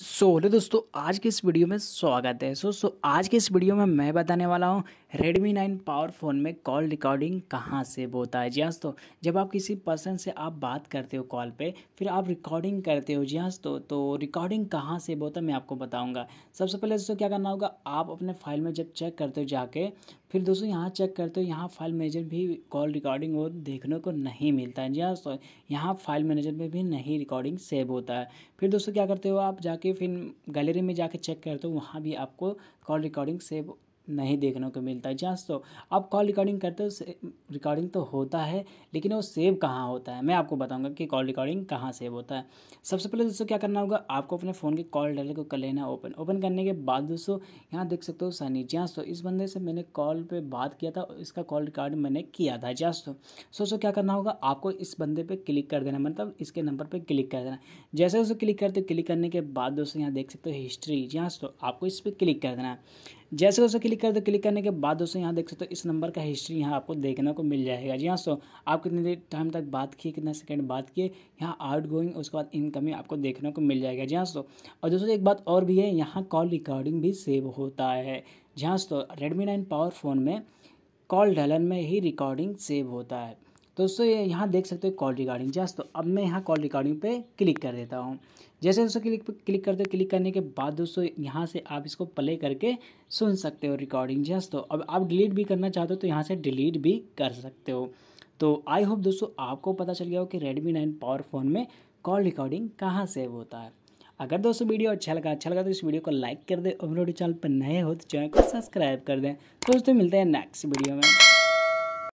सो so, hello दोस्तों आज के इस वीडियो में स्वागत है सो so, सो so, आज के इस वीडियो में मैं बताने वाला हूँ Redmi 9 पावर फ़ोन में कॉल रिकॉर्डिंग कहाँ से होता है जी हाँ तो जब आप किसी पर्सन से आप बात करते हो कॉल पे फिर आप रिकॉर्डिंग करते हो जी हाँ तो, तो रिकॉर्डिंग कहाँ से होता है मैं आपको बताऊँगा सबसे पहले दोस्तों क्या करना होगा आप अपने फाइल में जब चेक करते हो जाके फिर दोस्तों यहाँ चेक करते हो यहाँ फाइल मैनेजर भी कॉल रिकॉर्डिंग और देखने को नहीं मिलता है जी हाँ दोस्तों यहाँ फाइल मैनेजर में भी नहीं रिकॉर्डिंग सेव होता है फिर दोस्तों क्या करते हो आप जाके आपके फिर गैलरी में जाके चेक करते हो वहाँ भी आपको कॉल रिकॉर्डिंग सेव नहीं देखने को मिलता है जस्ट तो आप कॉल रिकॉर्डिंग करते हो रिकॉर्डिंग तो होता है लेकिन वो सेव कहाँ होता है मैं आपको बताऊंगा कि कॉल रिकॉर्डिंग कहाँ सेव होता है सबसे पहले दोस्तों क्या करना होगा आपको अपने फ़ोन के कॉल डाले को कर लेना ओपन ओपन करने के बाद दोस्तों यहाँ देख सकते हो सनी जस्ट तो इस बंदे से मैंने कॉल पर बात किया था इसका कॉल रिकॉर्ड मैंने किया था जस्ट तो सो सो क्या करना होगा आपको इस बंदे पर क्लिक कर देना मतलब इसके नंबर पर क्लिक कर देना जैसे उसको क्लिक करते क्लिक करने के बाद दोस्तों यहाँ देख सकते हो हिस्ट्री जहाँ तो आपको इस पर क्लिक कर देना है जैसे उसे क्लिक कर दो तो क्लिक करने के बाद दोस्तों यहाँ देख सकते हो इस नंबर का हिस्ट्री यहाँ आपको देखने को मिल जाएगा जी हाँ सो आप कितने देर टाइम तक बात किए कितना सेकंड बात किए यहाँ आउट गोइंग उसके बाद इनकमिंग आपको देखने को मिल जाएगा जी हाँ सो और दोस्तों एक बात और भी है यहाँ कॉल रिकॉर्डिंग भी सेव होता है जी हाँ so Redmi nine power phone में कॉल ढलन में ही रिकॉर्डिंग सेव होता है दोस्तों ये यहाँ देख सकते हो कॉल रिकॉर्डिंग जस्ट तो अब मैं यहाँ कॉल रिकॉर्डिंग पे क्लिक कर देता हूँ जैसे दोस्तों क्लिक पे क्लिक करते हो क्लिक करने के बाद दोस्तों यहाँ से आप इसको प्ले करके सुन सकते हो रिकॉर्डिंग जस्ट तो अब आप डिलीट भी करना चाहते हो तो यहाँ से डिलीट भी कर सकते हो तो आई होप दोस्तों आपको पता चल गया हो कि रेडमी नाइन पावर फ़ोन में कॉल रिकॉर्डिंग कहाँ सेव होता है अगर दोस्तों वीडियो अच्छा लगा अच्छा लगा तो इस वीडियो को लाइक कर दे और मेरे चैनल पर नए हो तो चैनल को सब्सक्राइब कर दें दोस्तों मिलते हैं नेक्स्ट वीडियो में